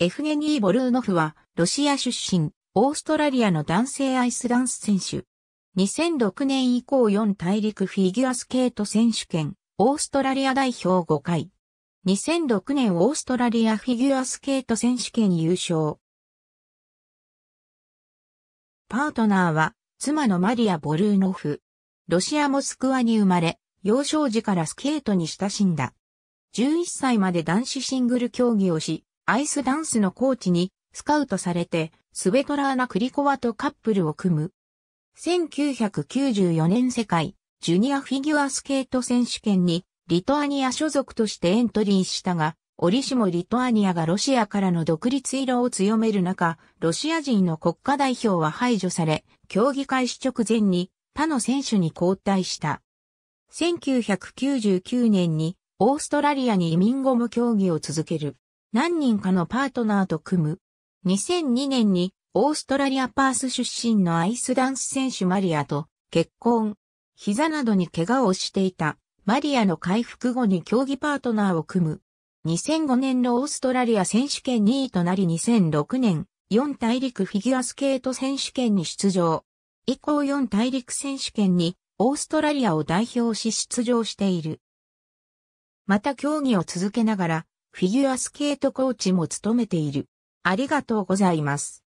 エフゲニー・ボルーノフは、ロシア出身、オーストラリアの男性アイスダンス選手。2006年以降4大陸フィギュアスケート選手権、オーストラリア代表5回。2006年オーストラリアフィギュアスケート選手権優勝。パートナーは、妻のマリア・ボルーノフ。ロシア・モスクワに生まれ、幼少時からスケートに親しんだ。11歳まで男子シングル競技をし、アイスダンスのコーチにスカウトされて、スベトラーナ・クリコワとカップルを組む。1994年世界ジュニアフィギュアスケート選手権にリトアニア所属としてエントリーしたが、折しもリトアニアがロシアからの独立色を強める中、ロシア人の国家代表は排除され、競技開始直前に他の選手に交代した。1999年にオーストラリアに移民後も競技を続ける。何人かのパートナーと組む。2002年にオーストラリアパース出身のアイスダンス選手マリアと結婚。膝などに怪我をしていたマリアの回復後に競技パートナーを組む。2005年のオーストラリア選手権2位となり2006年4大陸フィギュアスケート選手権に出場。以降4大陸選手権にオーストラリアを代表し出場している。また競技を続けながらフィギュアスケートコーチも務めている。ありがとうございます。